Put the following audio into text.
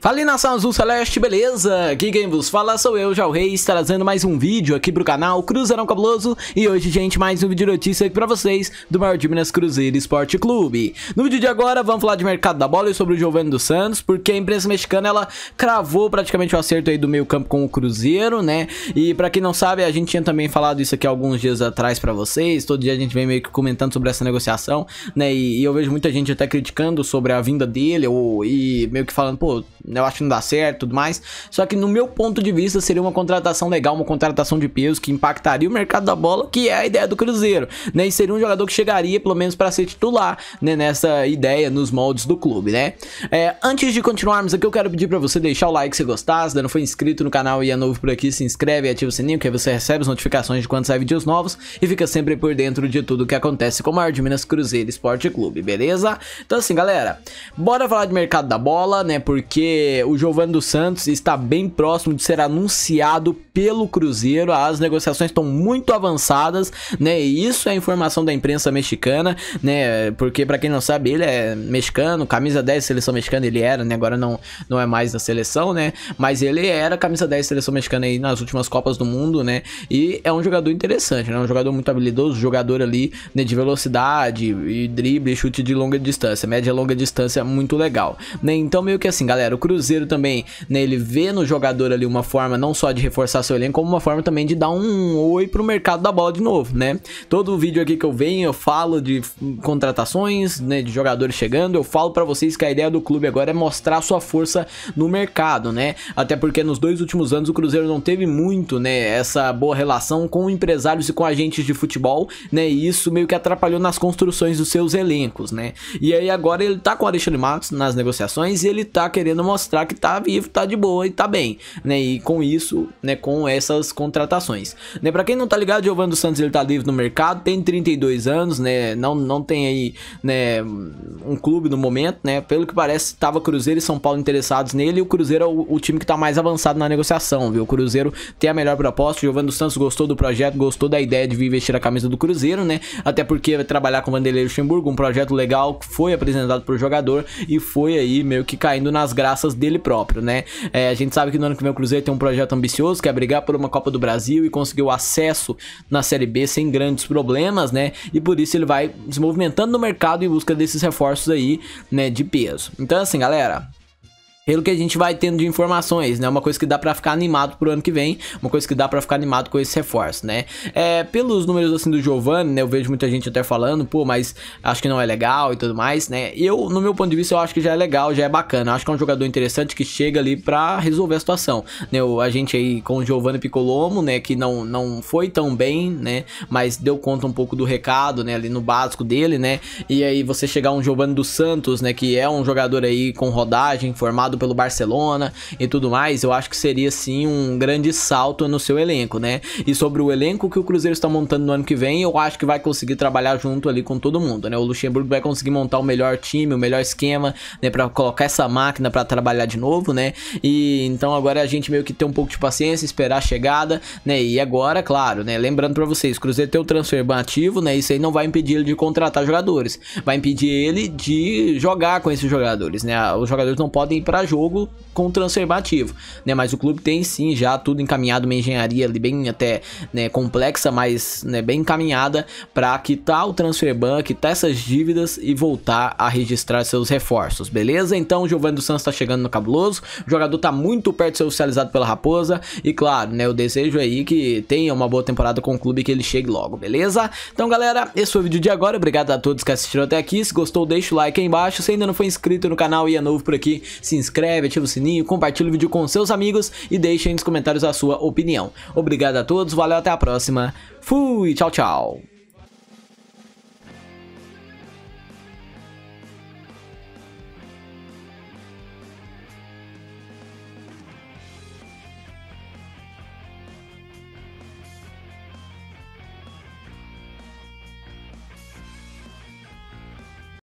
Fala nação azul celeste, beleza? Aqui quem vos fala sou eu, Jal Reis, trazendo mais um vídeo aqui pro canal Cruzeirão Cabuloso E hoje, gente, mais um vídeo de notícia aqui pra vocês do maior de Minas Cruzeiro Esporte Clube No vídeo de agora, vamos falar de mercado da bola e sobre o Giovanni dos Santos Porque a imprensa mexicana, ela cravou praticamente o acerto aí do meio campo com o Cruzeiro, né? E pra quem não sabe, a gente tinha também falado isso aqui alguns dias atrás pra vocês Todo dia a gente vem meio que comentando sobre essa negociação, né? E, e eu vejo muita gente até criticando sobre a vinda dele ou, e meio que falando, pô eu acho que não dá certo tudo mais. Só que no meu ponto de vista seria uma contratação legal, uma contratação de peso que impactaria o mercado da bola, que é a ideia do Cruzeiro, né? E seria um jogador que chegaria pelo menos para ser titular, né? Nessa ideia, nos moldes do clube, né? É, antes de continuarmos aqui, eu quero pedir para você deixar o like se gostar, se não foi inscrito no canal e é novo por aqui, se inscreve e ativa o sininho, que aí você recebe as notificações de quando sai vídeos novos e fica sempre por dentro de tudo o que acontece com o maior de Minas Cruzeiro Esporte Clube, beleza? Então assim, galera, bora falar de mercado da bola, né? Porque o Giovanni dos Santos está bem próximo de ser anunciado pelo Cruzeiro. As negociações estão muito avançadas, né? E isso é informação da imprensa mexicana, né? Porque para quem não sabe, ele é mexicano, camisa 10 seleção mexicana ele era, né? Agora não não é mais da seleção, né? Mas ele era camisa 10 seleção mexicana aí nas últimas Copas do Mundo, né? E é um jogador interessante, né? É um jogador muito habilidoso, jogador ali né, de velocidade e drible, chute de longa distância, média e longa distância, muito legal, né? Então meio que assim, galera, o Cruzeiro também, né, ele vê no jogador ali uma forma não só de reforçar seu elenco, como uma forma também de dar um oi pro mercado da bola de novo, né? Todo vídeo aqui que eu venho, eu falo de contratações, né, de jogadores chegando, eu falo para vocês que a ideia do clube agora é mostrar sua força no mercado, né? Até porque nos dois últimos anos o Cruzeiro não teve muito, né, essa boa relação com empresários e com agentes de futebol, né? E isso meio que atrapalhou nas construções dos seus elencos, né? E aí agora ele tá com o Alexandre Matos nas negociações e ele tá querendo mostrar mostrar que tá vivo, tá de boa e tá bem, né? E com isso, né, com essas contratações. Né, para quem não tá ligado, Giovanni dos Santos ele tá livre no mercado, tem 32 anos, né? Não não tem aí, né, um clube no momento, né? Pelo que parece, tava Cruzeiro e São Paulo interessados nele, e o Cruzeiro é o, o time que tá mais avançado na negociação, viu? O Cruzeiro tem a melhor proposta, o Giovanni dos Santos gostou do projeto, gostou da ideia de vir vestir a camisa do Cruzeiro, né? Até porque vai trabalhar com o Vanderlei Luxemburgo, um projeto legal que foi apresentado pro jogador e foi aí meio que caindo nas graças graças dele próprio, né? É, a gente sabe que no ano que vem o Cruzeiro tem um projeto ambicioso, que é brigar por uma Copa do Brasil e conseguir o acesso na Série B sem grandes problemas, né? E por isso ele vai se movimentando no mercado em busca desses reforços aí, né, de peso. Então assim, galera, pelo que a gente vai tendo de informações, né? Uma coisa que dá para ficar animado pro ano que vem, uma coisa que dá para ficar animado com esse reforço, né? É, pelos números assim do Giovanni, né? Eu vejo muita gente até falando, pô, mas acho que não é legal e tudo mais, né? Eu, no meu ponto de vista, eu acho que já é legal, já é bacana. Eu acho que é um jogador interessante que chega ali para resolver a situação, né? A gente aí com o Giovanni Picolomo, né? Que não, não foi tão bem, né? Mas deu conta um pouco do recado, né? Ali no básico dele, né? E aí você chegar um Giovanni dos Santos, né? Que é um jogador aí com rodagem, formado pelo Barcelona e tudo mais, eu acho que seria sim um grande salto no seu elenco, né? E sobre o elenco que o Cruzeiro está montando no ano que vem, eu acho que vai conseguir trabalhar junto ali com todo mundo, né? O Luxemburgo vai conseguir montar o melhor time, o melhor esquema, né, para colocar essa máquina para trabalhar de novo, né? E então agora a gente meio que tem um pouco de paciência, esperar a chegada, né? E agora, claro, né, lembrando para vocês, Cruzeiro tem o transfer ban ativo, né? Isso aí não vai impedir ele de contratar jogadores, vai impedir ele de jogar com esses jogadores, né? Os jogadores não podem ir para jogo com transfer né? Mas o clube tem sim já tudo encaminhado, uma engenharia ali bem até né, complexa, mas né, bem encaminhada para quitar o transfer ban, quitar essas dívidas e voltar a registrar seus reforços, beleza? Então o Giovanni dos Santos tá chegando no cabuloso, o jogador tá muito perto de ser oficializado pela Raposa e claro, né, eu desejo aí que tenha uma boa temporada com o clube e que ele chegue logo, beleza? Então galera, esse foi o vídeo de agora, obrigado a todos que assistiram até aqui, se gostou deixa o like aí embaixo, se ainda não foi inscrito no canal e é novo por aqui, se inscreva inscreve, ativa o sininho, compartilha o vídeo com seus amigos e deixe aí nos comentários a sua opinião. Obrigado a todos, valeu, até a próxima. Fui, tchau, tchau.